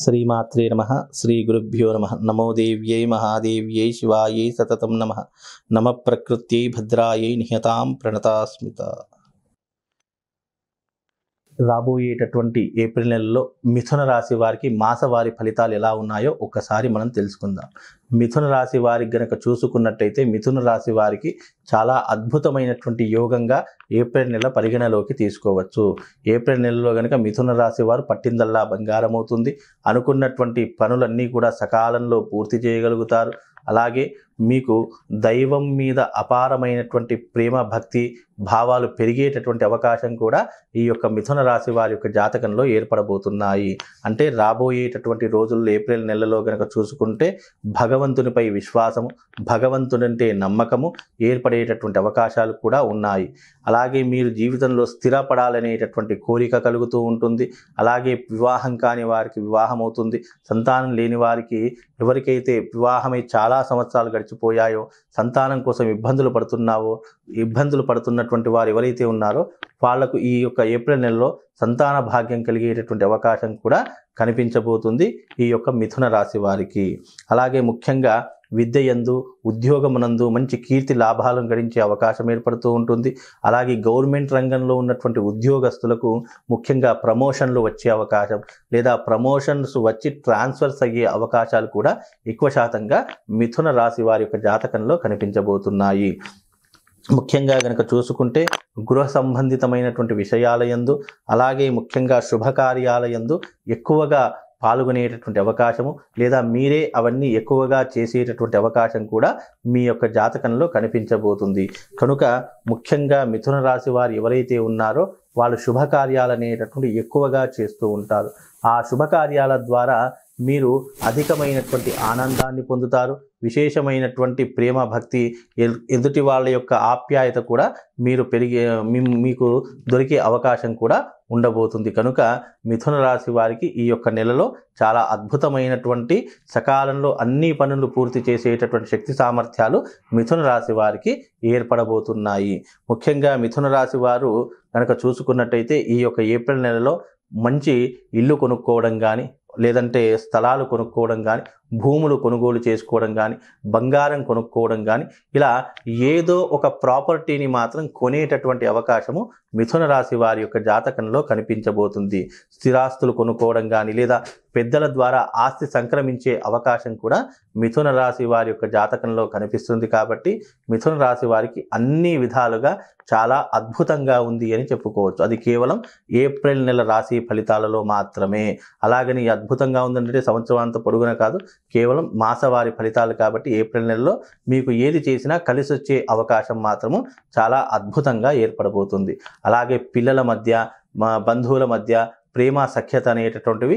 శ్రీమాత్రే నమ శ్రీ గురుభ్యో నమ నమో దేవ్యై మహాదేవ్యై శివాయై సతతం నమ నమ ప్రకృత్యై భద్రాయై నిహతాం ప్రణతాస్మిత రాబోయేటటువంటి ఏప్రిల్ నెలలో మిథున రాశి వారికి మాసవారి ఫలితాలు ఎలా ఉన్నాయో ఒక్కసారి మనం తెలుసుకుందాం మిథున రాశి వారికి గనక చూసుకున్నట్టయితే మిథున రాశి వారికి చాలా అద్భుతమైనటువంటి యోగంగా ఏప్రిల్ నెల పరిగణలోకి తీసుకోవచ్చు ఏప్రిల్ నెలలో గనక మిథున రాశి వారు పట్టిందల్లా బంగారం అవుతుంది అనుకున్నటువంటి పనులన్నీ కూడా సకాలంలో పూర్తి చేయగలుగుతారు అలాగే మీకు దైవం మీద అపారమైనటువంటి ప్రేమ భక్తి భావాలు పెరిగేటటువంటి అవకాశం కూడా ఈ యొక్క మిథున రాశి వారి యొక్క జాతకంలో ఏర్పడబోతున్నాయి అంటే రాబోయేటటువంటి రోజుల్లో ఏప్రిల్ నెలలో గనక చూసుకుంటే భగవంతునిపై విశ్వాసము భగవంతుడంటే నమ్మకము ఏర్పడేటటువంటి అవకాశాలు కూడా ఉన్నాయి అలాగే మీరు జీవితంలో స్థిరపడాలనేటటువంటి కోరిక కలుగుతూ ఉంటుంది అలాగే వివాహం కాని వారికి వివాహం అవుతుంది సంతానం లేని వారికి ఎవరికైతే వివాహమై చాలా సంవత్సరాలు గడిచి గడిచిపోయాయో సంతానం కోసం ఇబ్బందులు పడుతున్నావో ఇబ్బందులు పడుతున్నటువంటి వారు ఎవరైతే ఉన్నారో వాళ్లకు ఈ యొక్క ఏప్రిల్ నెలలో సంతాన భాగ్యం కలిగేటటువంటి అవకాశం కూడా కనిపించబోతుంది ఈ యొక్క మిథున రాశి వారికి అలాగే ముఖ్యంగా విద్యయందు ఉద్యోగమునందు మంచి కీర్తి లాభాలను గడించే అవకాశం ఏర్పడుతూ ఉంటుంది అలాగే గవర్నమెంట్ రంగంలో ఉన్నటువంటి ఉద్యోగస్తులకు ముఖ్యంగా ప్రమోషన్లు వచ్చే అవకాశం లేదా ప్రమోషన్స్ వచ్చి ట్రాన్స్ఫర్స్ అయ్యే అవకాశాలు కూడా ఎక్కువ శాతంగా మిథున రాశి వారి యొక్క జాతకంలో కనిపించబోతున్నాయి ముఖ్యంగా కనుక చూసుకుంటే గృహ సంబంధితమైనటువంటి విషయాలయందు అలాగే ముఖ్యంగా శుభకార్యాలయందు ఎక్కువగా పాల్గొనేటటువంటి అవకాశము లేదా మీరే అవన్నీ ఎక్కువగా చేసేటటువంటి అవకాశం కూడా మీ యొక్క జాతకంలో కనిపించబోతుంది కనుక ముఖ్యంగా మిథున రాశి వారు ఎవరైతే ఉన్నారో వాళ్ళు శుభకార్యాలు అనేటటువంటి ఎక్కువగా చేస్తూ ఉంటారు ఆ శుభకార్యాల ద్వారా మీరు అధికమైనటువంటి ఆనందాన్ని పొందుతారు విశేషమైనటువంటి ప్రేమ భక్తి ఎదుటి వాళ్ళ యొక్క ఆప్యాయత కూడా మీరు పెరిగే మీకు దొరికే అవకాశం కూడా ఉండబోతుంది కనుక మిథున రాశి వారికి ఈ యొక్క నెలలో చాలా అద్భుతమైనటువంటి సకాలంలో అన్ని పనులు పూర్తి చేసేటటువంటి శక్తి సామర్థ్యాలు మిథున రాశి వారికి ఏర్పడబోతున్నాయి ముఖ్యంగా మిథున రాశి వారు కనుక చూసుకున్నట్టయితే ఈ యొక్క ఏప్రిల్ నెలలో మంచి ఇల్లు కొనుక్కోవడం కానీ లేదంటే స్థలాలు కొనుక్కోవడం కానీ భూములు కొనుగోలు చేసుకోవడం కానీ బంగారం కొనుక్కోవడం కానీ ఇలా ఏదో ఒక ప్రాపర్టీని మాత్రం కొనేటటువంటి అవకాశము మిథున రాశి వారి యొక్క జాతకంలో కనిపించబోతుంది స్థిరాస్తులు కొనుక్కోవడం కానీ లేదా పెద్దల ద్వారా ఆస్తి సంక్రమించే అవకాశం కూడా మిథున రాశి వారి యొక్క జాతకంలో కనిపిస్తుంది కాబట్టి మిథున రాశి వారికి అన్ని విధాలుగా చాలా అద్భుతంగా ఉంది అని చెప్పుకోవచ్చు అది కేవలం ఏప్రిల్ నెల రాశి ఫలితాలలో మాత్రమే అలాగని అద్భుతంగా ఉందంటే అంత పొడుగున కాదు కేవలం మాసవారి ఫలితాలు కాబట్టి ఏప్రిల్ నెలలో మీకు ఏది చేసినా కలిసి వచ్చే అవకాశం మాత్రము చాలా అద్భుతంగా ఏర్పడబోతుంది అలాగే పిల్లల మధ్య మా బంధువుల మధ్య ప్రేమ సఖ్యత అనేటటువంటివి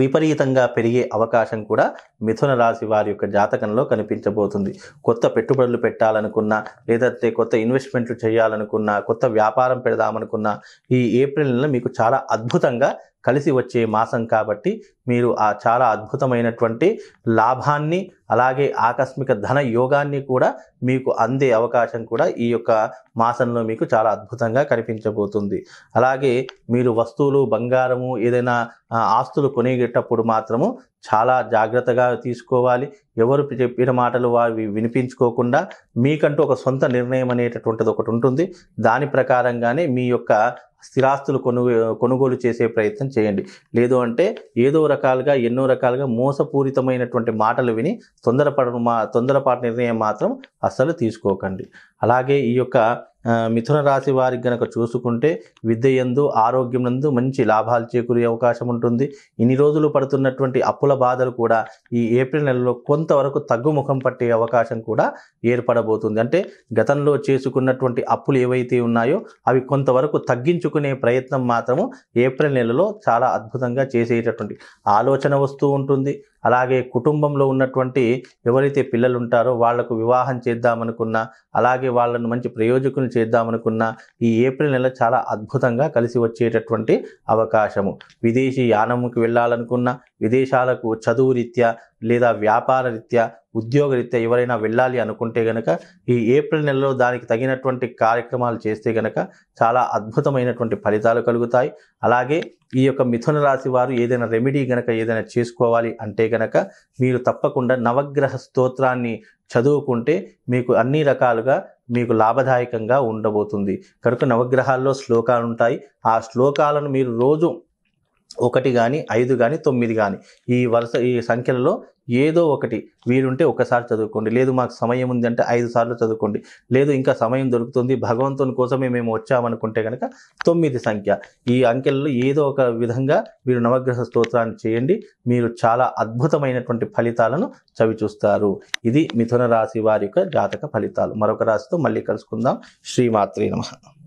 విపరీతంగా పెరిగే అవకాశం కూడా మిథున రాశి వారి యొక్క జాతకంలో కనిపించబోతుంది కొత్త పెట్టుబడులు పెట్టాలనుకున్నా లేదంటే కొత్త ఇన్వెస్ట్మెంట్లు చేయాలనుకున్నా కొత్త వ్యాపారం పెడదామనుకున్నా ఈ ఏప్రిల్ నెల మీకు చాలా అద్భుతంగా కలిసి వచ్చే మాసం కాబట్టి మీరు ఆ చాలా అద్భుతమైనటువంటి లాభాన్ని అలాగే ఆకస్మిక ధన యోగాన్ని కూడా మీకు అందే అవకాశం కూడా ఈ యొక్క మాసంలో మీకు చాలా అద్భుతంగా కనిపించబోతుంది అలాగే మీరు వస్తువులు బంగారము ఏదైనా ఆస్తులు కొనేటప్పుడు మాత్రము చాలా జాగ్రత్తగా తీసుకోవాలి ఎవరు చెప్పిన మాటలు వారి వినిపించుకోకుండా మీకంటూ ఒక సొంత నిర్ణయం అనేటటువంటిది ఒకటి ఉంటుంది దాని ప్రకారంగానే మీ యొక్క స్థిరాస్తులు కొనుగో కొనుగోలు చేసే ప్రయత్నం చేయండి లేదు అంటే ఏదో రకాలుగా ఎన్నో రకాలుగా మోసపూరితమైనటువంటి మాటలు విని తొందరపడ మా తొందరపాటు నిర్ణయం మాత్రం అస్సలు తీసుకోకండి అలాగే ఈ యొక్క మిథున రాశి వారికి గనక చూసుకుంటే విద్య ఎందు ఆరోగ్యం నందు మంచి లాభాలు చేకూరే అవకాశం ఉంటుంది ఇన్ని రోజులు పడుతున్నటువంటి అప్పుల బాధలు కూడా ఈ ఏప్రిల్ నెలలో కొంతవరకు తగ్గుముఖం పట్టే అవకాశం కూడా ఏర్పడబోతుంది అంటే గతంలో చేసుకున్నటువంటి అప్పులు ఏవైతే ఉన్నాయో అవి కొంతవరకు తగ్గించుకునే ప్రయత్నం మాత్రము ఏప్రిల్ నెలలో చాలా అద్భుతంగా చేసేటటువంటి ఆలోచన వస్తూ ఉంటుంది అలాగే కుటుంబంలో ఉన్నటువంటి ఎవరైతే పిల్లలు ఉంటారో వాళ్లకు వివాహం చేద్దామనుకున్నా అలాగే వాళ్ళను మంచి ప్రయోజకులు చేద్దామనుకున్నా ఈ ఏప్రిల్ నెల చాలా అద్భుతంగా కలిసి వచ్చేటటువంటి అవకాశము విదేశీ యానముకి వెళ్ళాలనుకున్న విదేశాలకు చదువు రీత్యా లేదా వ్యాపార రీత్యా ఉద్యోగరీత్యా ఎవరైనా వెళ్ళాలి అనుకుంటే గనక ఈ ఏప్రిల్ నెలలో దానికి తగినటువంటి కార్యక్రమాలు చేస్తే గనక చాలా అద్భుతమైనటువంటి ఫలితాలు కలుగుతాయి అలాగే ఈ యొక్క మిథున రాశి వారు ఏదైనా రెమెడీ గనక ఏదైనా చేసుకోవాలి అంటే గనక మీరు తప్పకుండా నవగ్రహ స్తోత్రాన్ని చదువుకుంటే మీకు అన్ని రకాలుగా మీకు లాభదాయకంగా ఉండబోతుంది కనుక నవగ్రహాల్లో శ్లోకాలు ఉంటాయి ఆ శ్లోకాలను మీరు రోజు ఒకటి కానీ ఐదు కానీ తొమ్మిది కానీ ఈ వరుస ఈ సంఖ్యలలో ఏదో ఒకటి వీలుంటే ఒకసారి చదువుకోండి లేదు మాకు సమయం ఉంది అంటే ఐదు సార్లు చదువుకోండి లేదు ఇంకా సమయం దొరుకుతుంది భగవంతుని కోసమే మేము వచ్చామనుకుంటే కనుక తొమ్మిది సంఖ్య ఈ అంకెలలో ఏదో ఒక విధంగా మీరు నవగ్రహ స్తోత్రాన్ని చేయండి మీరు చాలా అద్భుతమైనటువంటి ఫలితాలను చవి చూస్తారు ఇది మిథున రాశి వారి యొక్క జాతక ఫలితాలు మరొక రాశితో మళ్ళీ కలుసుకుందాం శ్రీమాత్రి నమ